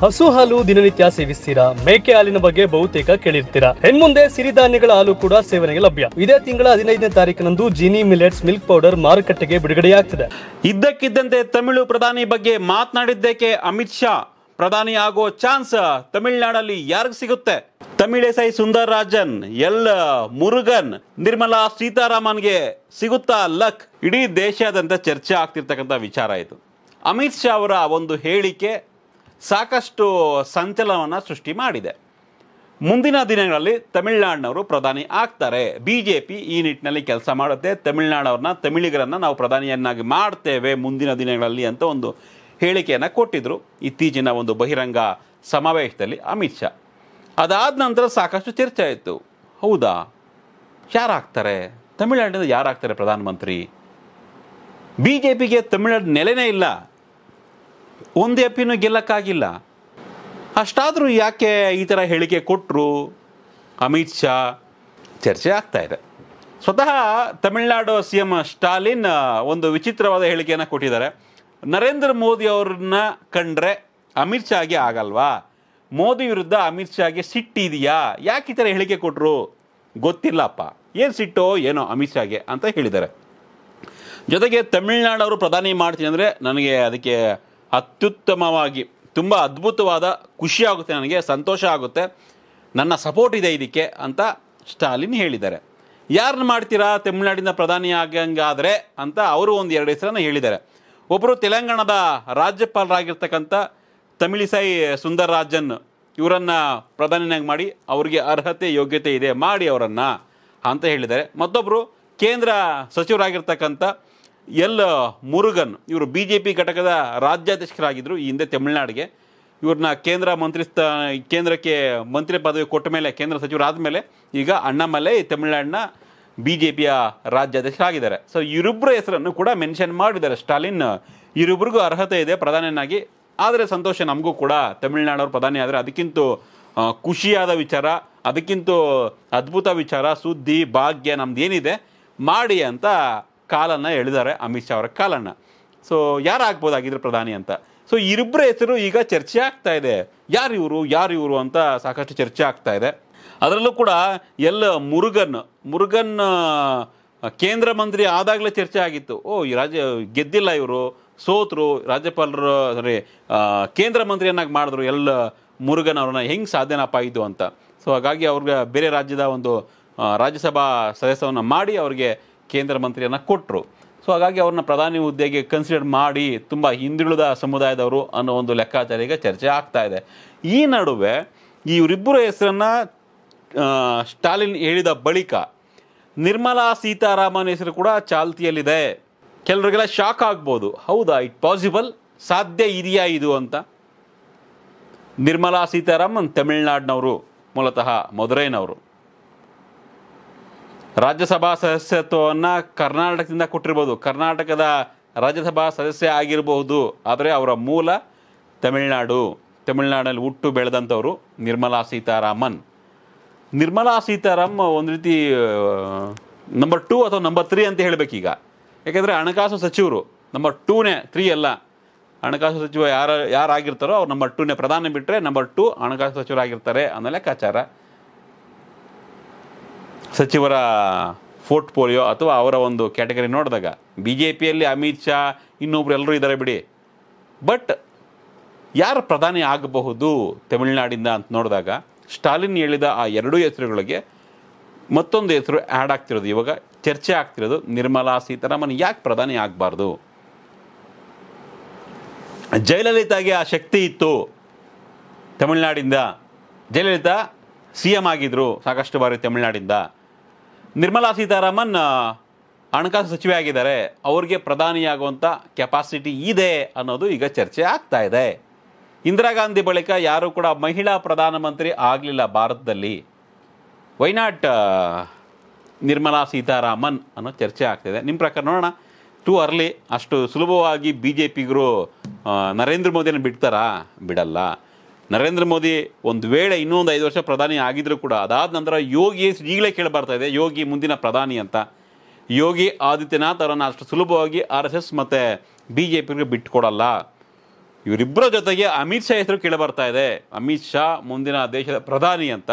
ಹಸು ಹಾಲು ದಿನನಿತ್ಯ ಸೇವಿಸ್ತೀರಾ ಮೇಕೆ ಹಾಲಿನ ಬಗ್ಗೆ ಬಹುತೇಕ ಕೇಳಿರ್ತೀರಾ ಹೆಣ್ಮುಂದೆ ಸಿರಿಧಾನ್ಯಗಳ ಹಾಲು ಕೂಡ ಸೇವನೆಗೆ ಲಭ್ಯ ಇದೇ ತಿಂಗಳ ಹದಿನೈದನೇ ತಾರೀಕಿನಂದು ಜಿನಿ ಮಿಲೆಟ್ಸ್ ಮಿಲ್ಕ್ ಪೌಡರ್ ಮಾರುಕಟ್ಟೆಗೆ ಬಿಡುಗಡೆಯಾಗ್ತಿದೆ ಇದ್ದಕ್ಕಿದ್ದಂತೆ ತಮಿಳು ಪ್ರಧಾನಿ ಬಗ್ಗೆ ಮಾತನಾಡಿದ್ದಕ್ಕೆ ಅಮಿತ್ ಶಾ ಪ್ರಧಾನಿ ಆಗೋ ಚಾನ್ಸ್ ತಮಿಳುನಾಡಲ್ಲಿ ಯಾರಿಗ್ ಸಿಗುತ್ತೆ ತಮಿಳೇಸೈ ಸುಂದರ್ ರಾಜನ್ ಎಲ್ ಮುರುಗನ್ ನಿರ್ಮಲಾ ಸೀತಾರಾಮನ್ಗೆ ಸಿಗುತ್ತಾ ಲಕ್ ಇಡೀ ದೇಶಾದ್ಯಂತ ಚರ್ಚೆ ಆಗ್ತಿರ್ತಕ್ಕಂಥ ವಿಚಾರ ಇದು ಅಮಿತ್ ಶಾ ಅವರ ಒಂದು ಹೇಳಿಕೆ ಸಾಕಷ್ಟು ಸಂಚಲನವನ್ನು ಸೃಷ್ಟಿ ಮಾಡಿದೆ ಮುಂದಿನ ದಿನಗಳಲ್ಲಿ ತಮಿಳುನಾಡಿನವರು ಪ್ರಧಾನಿ ಆಗ್ತಾರೆ ಬಿ ಜೆ ಪಿ ಈ ನಿಟ್ಟಿನಲ್ಲಿ ಕೆಲಸ ಮಾಡುತ್ತೆ ತಮಿಳ್ನಾಡವ್ರನ್ನ ತಮಿಳಿಗರನ್ನು ನಾವು ಪ್ರಧಾನಿಯನ್ನಾಗಿ ಮಾಡ್ತೇವೆ ಮುಂದಿನ ದಿನಗಳಲ್ಲಿ ಅಂತ ಒಂದು ಹೇಳಿಕೆಯನ್ನು ಕೊಟ್ಟಿದ್ದರು ಇತ್ತೀಚಿನ ಒಂದು ಬಹಿರಂಗ ಸಮಾವೇಶದಲ್ಲಿ ಅಮಿತ್ ಶಾ ಅದಾದ ನಂತರ ಸಾಕಷ್ಟು ಚರ್ಚೆ ಆಯಿತು ಹೌದಾ ಯಾರಾಗ್ತಾರೆ ಯಾರು ಯಾರಾಗ್ತಾರೆ ಪ್ರಧಾನಮಂತ್ರಿ ಬಿ ಜೆ ಪಿಗೆ ತಮಿಳ್ನಾಡು ನೆಲೆನೇ ಇಲ್ಲ ಒಂದು ಎಪ್ಪಿನೂ ಗೆಲ್ಲಕ್ಕಾಗಿಲ್ಲ ಅಷ್ಟಾದರೂ ಯಾಕೆ ಈ ಥರ ಹೇಳಿಕೆ ಕೊಟ್ಟರು ಅಮಿತ್ ಶಾ ಚರ್ಚೆ ಆಗ್ತಾ ಇದೆ ಸ್ವತಃ ತಮಿಳ್ನಾಡು ಸಿ ಎಂ ಸ್ಟಾಲಿನ್ ಒಂದು ವಿಚಿತ್ರವಾದ ಹೇಳಿಕೆಯನ್ನು ಕೊಟ್ಟಿದ್ದಾರೆ ನರೇಂದ್ರ ಮೋದಿ ಅವ್ರನ್ನ ಕಂಡ್ರೆ ಅಮಿತ್ ಶಾಗೆ ಆಗಲ್ವಾ ಮೋದಿ ವಿರುದ್ಧ ಅಮಿತ್ ಶಾಗೆ ಸಿಟ್ಟಿದೆಯಾ ಯಾಕೆ ಈ ಥರ ಹೇಳಿಕೆ ಕೊಟ್ಟರು ಗೊತ್ತಿಲ್ಲಪ್ಪ ಏನು ಸಿಟ್ಟು ಏನೋ ಅಮಿತ್ ಶಾಗೆ ಅಂತ ಹೇಳಿದ್ದಾರೆ ಜೊತೆಗೆ ಅವರು ಪ್ರಧಾನಿ ಮಾಡ್ತೀನಿ ಅಂದರೆ ನನಗೆ ಅದಕ್ಕೆ ಅತ್ಯುತ್ತಮವಾಗಿ ತುಂಬ ಅದ್ಭುತವಾದ ಖುಷಿಯಾಗುತ್ತೆ ನನಗೆ ಸಂತೋಷ ಆಗುತ್ತೆ ನನ್ನ ಸಪೋರ್ಟ್ ಇದೆ ಇದಕ್ಕೆ ಅಂತ ಸ್ಟಾಲಿನ್ ಹೇಳಿದ್ದಾರೆ ಯಾರನ್ನು ಮಾಡ್ತೀರಾ ತಮಿಳುನಾಡಿನ ಪ್ರಧಾನಿ ಆಗಂಗಾದರೆ ಅಂತ ಅವರು ಒಂದು ಎರಡು ಹೆಸರನ್ನು ಹೇಳಿದ್ದಾರೆ ಒಬ್ಬರು ತೆಲಂಗಾಣದ ರಾಜ್ಯಪಾಲರಾಗಿರ್ತಕ್ಕಂಥ ತಮಿಳಿಸೈ ರಾಜನ್ ಇವರನ್ನು ಪ್ರಧಾನಿಯಾಗಿ ಮಾಡಿ ಅವರಿಗೆ ಅರ್ಹತೆ ಯೋಗ್ಯತೆ ಇದೆ ಮಾಡಿ ಅವರನ್ನು ಅಂತ ಹೇಳಿದ್ದಾರೆ ಮತ್ತೊಬ್ಬರು ಕೇಂದ್ರ ಸಚಿವರಾಗಿರ್ತಕ್ಕಂಥ ಎಲ್ ಮುರುಗನ್ ಇವರು ಬಿ ಜೆ ಪಿ ಘಟಕದ ರಾಜ್ಯಾಧ್ಯಕ್ಷರಾಗಿದ್ದರು ಈ ಹಿಂದೆ ತಮಿಳುನಾಡಿಗೆ ಇವ್ರನ್ನ ಕೇಂದ್ರ ಮಂತ್ರಿ ಕೇಂದ್ರಕ್ಕೆ ಮಂತ್ರಿ ಪದವಿ ಕೊಟ್ಟ ಮೇಲೆ ಕೇಂದ್ರ ಸಚಿವರಾದ ಮೇಲೆ ಈಗ ಅಣ್ಣಾಮಲೈ ತಮಿಳ್ನಾಡಿನ ಬಿ ಜೆ ಪಿಯ ರಾಜ್ಯಾಧ್ಯಕ್ಷರಾಗಿದ್ದಾರೆ ಸೊ ಇವರಿಬ್ಬರ ಹೆಸರನ್ನು ಕೂಡ ಮೆನ್ಷನ್ ಮಾಡಿದ್ದಾರೆ ಸ್ಟಾಲಿನ್ ಇವರಿಬ್ಬರಿಗೂ ಅರ್ಹತೆ ಇದೆ ಪ್ರಧಾನಿಯನ್ನಾಗಿ ಆದರೆ ಸಂತೋಷ ನಮಗೂ ಕೂಡ ತಮಿಳುನಾಡವ್ರು ಪ್ರಧಾನಿ ಆದರೆ ಅದಕ್ಕಿಂತ ಖುಷಿಯಾದ ವಿಚಾರ ಅದಕ್ಕಿಂತ ಅದ್ಭುತ ವಿಚಾರ ಸುದ್ದಿ ಭಾಗ್ಯ ನಮ್ದು ಏನಿದೆ ಮಾಡಿ ಅಂತ ಕಾಲನ್ನು ಎಳೆದಾರೆ ಅಮಿತ್ ಶಾ ಅವರ ಕಾಲನ್ನು ಸೊ ಯಾರಾಗ್ಬೋದಾಗಿದ್ರು ಪ್ರಧಾನಿ ಅಂತ ಸೊ ಇಬ್ಬರ ಹೆಸರು ಈಗ ಚರ್ಚೆ ಆಗ್ತಾ ಇದೆ ಯಾರು ಇವರು ಯಾರು ಇವರು ಅಂತ ಸಾಕಷ್ಟು ಚರ್ಚೆ ಆಗ್ತಾ ಇದೆ ಅದರಲ್ಲೂ ಕೂಡ ಎಲ್ಲ ಮುರುಗನ್ ಮುರುಗನ್ ಕೇಂದ್ರ ಮಂತ್ರಿ ಆದಾಗಲೇ ಚರ್ಚೆ ಆಗಿತ್ತು ಓ ಈ ರಾಜ್ಯ ಗೆದ್ದಿಲ್ಲ ಇವರು ಸೋತರು ರಾಜ್ಯಪಾಲರು ಸಾರಿ ಕೇಂದ್ರ ಮಂತ್ರಿಯನ್ನಾಗಿ ಮಾಡಿದ್ರು ಎಲ್ಲ ಮುರುಗನ್ ಅವ್ರನ್ನ ಹೆಂಗೆ ಸಾಧ್ಯನಪ್ಪ ಇದು ಅಂತ ಸೊ ಹಾಗಾಗಿ ಅವ್ರಿಗೆ ಬೇರೆ ರಾಜ್ಯದ ಒಂದು ರಾಜ್ಯಸಭಾ ಸದಸ್ಯವನ್ನು ಮಾಡಿ ಅವ್ರಿಗೆ ಕೇಂದ್ರ ಮಂತ್ರಿಯನ್ನು ಕೊಟ್ಟರು ಸೊ ಹಾಗಾಗಿ ಅವ್ರನ್ನ ಪ್ರಧಾನಿ ಹುದ್ದೆಗೆ ಕನ್ಸಿಡರ್ ಮಾಡಿ ತುಂಬ ಹಿಂದುಳಿದ ಸಮುದಾಯದವರು ಅನ್ನೋ ಒಂದು ಲೆಕ್ಕಾಚಾರ ಈಗ ಚರ್ಚೆ ಆಗ್ತಾ ಇದೆ ಈ ನಡುವೆ ಇವರಿಬ್ಬರ ಹೆಸರನ್ನು ಸ್ಟಾಲಿನ್ ಹೇಳಿದ ಬಳಿಕ ನಿರ್ಮಲಾ ಸೀತಾರಾಮನ್ ಹೆಸರು ಕೂಡ ಚಾಲ್ತಿಯಲ್ಲಿದೆ ಕೆಲವರಿಗೆಲ್ಲ ಶಾಕ್ ಆಗ್ಬೋದು ಹೌದಾ ಇಟ್ ಪಾಸಿಬಲ್ ಸಾಧ್ಯ ಇದೆಯಾ ಇದು ಅಂತ ನಿರ್ಮಲಾ ಸೀತಾರಾಮನ್ ತಮಿಳ್ನಾಡಿನವರು ಮೂಲತಃ ಮಧುರೈನವರು ರಾಜ್ಯಸಭಾ ಸದಸ್ಯತ್ವವನ್ನು ಕರ್ನಾಟಕದಿಂದ ಕೊಟ್ಟಿರ್ಬೋದು ಕರ್ನಾಟಕದ ರಾಜ್ಯಸಭಾ ಸದಸ್ಯ ಆಗಿರಬಹುದು ಆದರೆ ಅವರ ಮೂಲ ತಮಿಳುನಾಡು ತಮಿಳುನಾಡಲ್ಲಿ ಹುಟ್ಟು ಬೆಳೆದಂಥವರು ನಿರ್ಮಲಾ ಸೀತಾರಾಮನ್ ನಿರ್ಮಲಾ ಸೀತಾರಾಮ್ ಒಂದು ರೀತಿ ನಂಬರ್ ಟೂ ಅಥವಾ ನಂಬರ್ ತ್ರೀ ಅಂತ ಹೇಳಬೇಕೀಗ ಯಾಕೆಂದರೆ ಹಣಕಾಸು ಸಚಿವರು ನಂಬರ್ ಟೂನೇ ತ್ರೀ ಅಲ್ಲ ಹಣಕಾಸು ಸಚಿವ ಯಾರು ಯಾರಾಗಿರ್ತಾರೋ ಅವ್ರು ನಂಬರ್ ಟೂನೇ ಪ್ರಧಾನ ಬಿಟ್ಟರೆ ನಂಬರ್ ಟೂ ಹಣಕಾಸು ಸಚಿವರಾಗಿರ್ತಾರೆ ಅನ್ನೋ ಲೆಕ್ಕಾಚಾರ ಸಚಿವರ ಪೋರ್ಟ್ಫೋಲಿಯೋ ಅಥವಾ ಅವರ ಒಂದು ಕ್ಯಾಟಗರಿ ನೋಡಿದಾಗ ಬಿ ಜೆ ಪಿಯಲ್ಲಿ ಅಮಿತ್ ಶಾ ಇನ್ನೊಬ್ರು ಎಲ್ಲರೂ ಇದ್ದಾರೆ ಬಿಡಿ ಬಟ್ ಯಾರು ಪ್ರಧಾನಿ ಆಗಬಹುದು ತಮಿಳುನಾಡಿಂದ ಅಂತ ನೋಡಿದಾಗ ಸ್ಟಾಲಿನ್ ಹೇಳಿದ ಆ ಎರಡೂ ಹೆಸರುಗಳಿಗೆ ಮತ್ತೊಂದು ಹೆಸರು ಆ್ಯಡ್ ಆಗ್ತಿರೋದು ಇವಾಗ ಚರ್ಚೆ ಆಗ್ತಿರೋದು ನಿರ್ಮಲಾ ಸೀತಾರಾಮನ್ ಯಾಕೆ ಪ್ರಧಾನಿ ಆಗಬಾರ್ದು ಜಯಲಲಿತಾಗೆ ಆ ಶಕ್ತಿ ಇತ್ತು ತಮಿಳುನಾಡಿಂದ ಜಯಲಲಿತಾ ಸಿ ಎಂ ಆಗಿದ್ದರು ಸಾಕಷ್ಟು ಬಾರಿ ತಮಿಳುನಾಡಿಂದ ನಿರ್ಮಲಾ ಸೀತಾರಾಮನ್ ಹಣಕಾಸು ಸಚಿವೆ ಆಗಿದ್ದಾರೆ ಅವ್ರಿಗೆ ಪ್ರಧಾನಿಯಾಗುವಂಥ ಕೆಪಾಸಿಟಿ ಇದೆ ಅನ್ನೋದು ಈಗ ಚರ್ಚೆ ಆಗ್ತಾ ಇದೆ ಇಂದಿರಾ ಗಾಂಧಿ ಬಳಿಕ ಯಾರೂ ಕೂಡ ಮಹಿಳಾ ಪ್ರಧಾನಮಂತ್ರಿ ಆಗಲಿಲ್ಲ ಭಾರತದಲ್ಲಿ ವೈನಾಟ್ ನಿರ್ಮಲಾ ಸೀತಾರಾಮನ್ ಅನ್ನೋ ಚರ್ಚೆ ಆಗ್ತಿದೆ ನಿಮ್ಮ ಪ್ರಕಾರ ನೋಡೋಣ ಟೂ ಅರ್ಲಿ ಅಷ್ಟು ಸುಲಭವಾಗಿ ಬಿ ಜೆ ಪಿಗರು ನರೇಂದ್ರ ಮೋದಿನ ಬಿಡ್ತಾರಾ ಬಿಡಲ್ಲ ನರೇಂದ್ರ ಮೋದಿ ಒಂದು ವೇಳೆ ಇನ್ನೊಂದು ಐದು ವರ್ಷ ಪ್ರಧಾನಿ ಆಗಿದ್ರು ಕೂಡ ಅದಾದ ನಂತರ ಯೋಗಿ ಈಗಲೇ ಕೇಳಬರ್ತಾ ಇದೆ ಯೋಗಿ ಮುಂದಿನ ಪ್ರಧಾನಿ ಅಂತ ಯೋಗಿ ಆದಿತ್ಯನಾಥ್ ಅವರನ್ನು ಅಷ್ಟು ಸುಲಭವಾಗಿ ಆರ್ ಎಸ್ ಎಸ್ ಮತ್ತು ಬಿ ಜೆ ಪಿಗೆ ಬಿಟ್ಟುಕೊಡಲ್ಲ ಇವರಿಬ್ಬರ ಜೊತೆಗೆ ಅಮಿತ್ ಶಾ ಹೆಸರು ಕೇಳಬರ್ತಾ ಇದೆ ಅಮಿತ್ ಶಾ ಮುಂದಿನ ದೇಶದ ಪ್ರಧಾನಿ ಅಂತ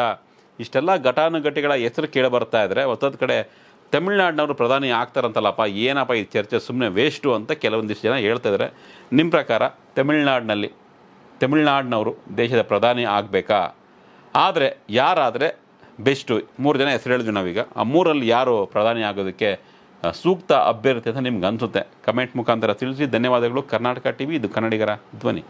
ಇಷ್ಟೆಲ್ಲ ಘಟಾನುಘಟಿಗಳ ಹೆಸರು ಕೇಳಬರ್ತಾ ಇದ್ದರೆ ಹೊಸದ ಕಡೆ ತಮಿಳ್ನಾಡಿನವರು ಪ್ರಧಾನಿ ಆಗ್ತಾರಂತಲ್ಲಪ್ಪ ಏನಪ್ಪ ಈ ಚರ್ಚೆ ಸುಮ್ಮನೆ ವೇಸ್ಟು ಅಂತ ಕೆಲವೊಂದಿಷ್ಟು ಜನ ಹೇಳ್ತಾ ಇದ್ದಾರೆ ನಿಮ್ಮ ಪ್ರಕಾರ ತಮಿಳ್ನಾಡಿನಲ್ಲಿ ತಮಿಳ್ನಾಡಿನವರು ದೇಶದ ಪ್ರಧಾನಿ ಆಗಬೇಕಾ ಆದರೆ ಯಾರಾದರೆ ಬೆಸ್ಟು ಮೂರು ಜನ ಹೆಸರು ಹೇಳಿದ್ವಿ ನಾವೀಗ ಆ ಮೂರಲ್ಲಿ ಯಾರು ಪ್ರಧಾನಿ ಆಗೋದಕ್ಕೆ ಸೂಕ್ತ ಅಭ್ಯರ್ಥಿ ಅಂತ ನಿಮ್ಗೆ ಅನಿಸುತ್ತೆ ಕಮೆಂಟ್ ಮುಖಾಂತರ ತಿಳಿಸಿ ಧನ್ಯವಾದಗಳು ಕರ್ನಾಟಕ ಟಿ ವಿ ಇದು ಕನ್ನಡಿಗರ ಧ್ವನಿ